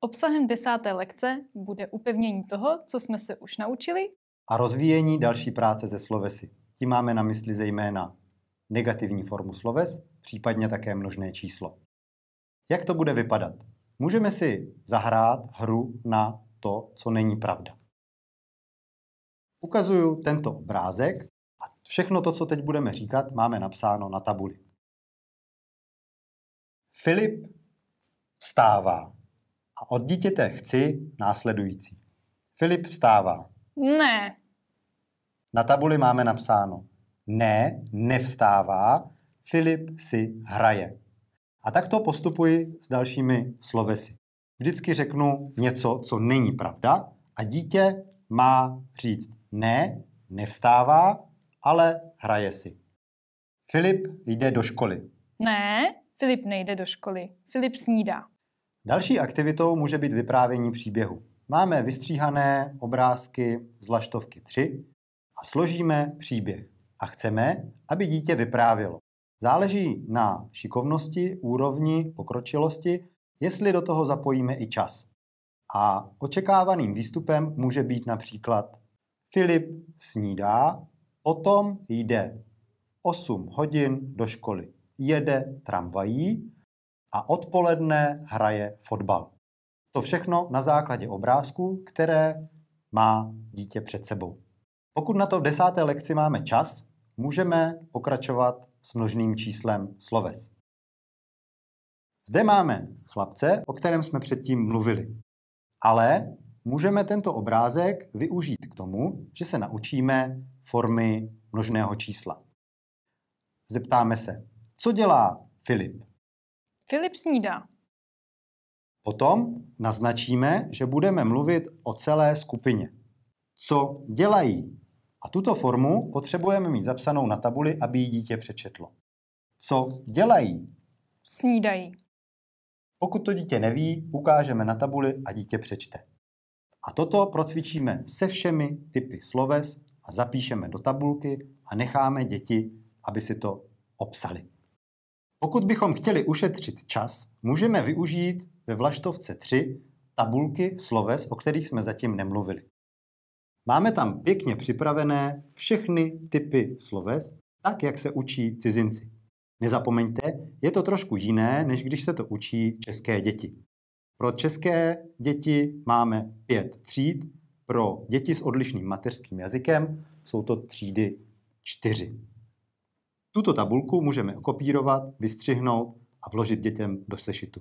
Obsahem desáté lekce bude upevnění toho, co jsme se už naučili a rozvíjení další práce ze slovesy. Tím máme na mysli zejména negativní formu sloves, případně také množné číslo. Jak to bude vypadat? Můžeme si zahrát hru na to, co není pravda. Ukazuju tento obrázek a všechno to, co teď budeme říkat, máme napsáno na tabuli. Filip vstává. A od dítěte chci následující. Filip vstává. Ne. Na tabuli máme napsáno. Ne, nevstává, Filip si hraje. A tak to postupuji s dalšími slovesy. Vždycky řeknu něco, co není pravda a dítě má říct ne, nevstává, ale hraje si. Filip jde do školy. Ne, Filip nejde do školy. Filip snídá. Další aktivitou může být vyprávění příběhu. Máme vystříhané obrázky z Laštovky 3 a složíme příběh. A chceme, aby dítě vyprávělo. Záleží na šikovnosti, úrovni, pokročilosti, jestli do toho zapojíme i čas. A očekávaným výstupem může být například Filip snídá, o tom jde 8 hodin do školy, jede tramvají a odpoledne hraje fotbal. To všechno na základě obrázků, které má dítě před sebou. Pokud na to v desáté lekci máme čas, můžeme pokračovat s množným číslem sloves. Zde máme chlapce, o kterém jsme předtím mluvili. Ale můžeme tento obrázek využít k tomu, že se naučíme formy množného čísla. Zeptáme se, co dělá Filip? Filip Snída. Potom naznačíme, že budeme mluvit o celé skupině. Co dělají? A tuto formu potřebujeme mít zapsanou na tabuli, aby ji dítě přečetlo. Co dělají? Snídají. Pokud to dítě neví, ukážeme na tabuli a dítě přečte. A toto procvičíme se všemi typy sloves a zapíšeme do tabulky a necháme děti, aby si to obsali. Pokud bychom chtěli ušetřit čas, můžeme využít ve vlaštovce 3 tabulky sloves, o kterých jsme zatím nemluvili. Máme tam pěkně připravené všechny typy sloves, tak jak se učí cizinci. Nezapomeňte, je to trošku jiné, než když se to učí české děti. Pro české děti máme pět tříd, pro děti s odlišným mateřským jazykem jsou to třídy čtyři. Tuto tabulku můžeme okopírovat, vystřihnout a vložit dětem do sešitu.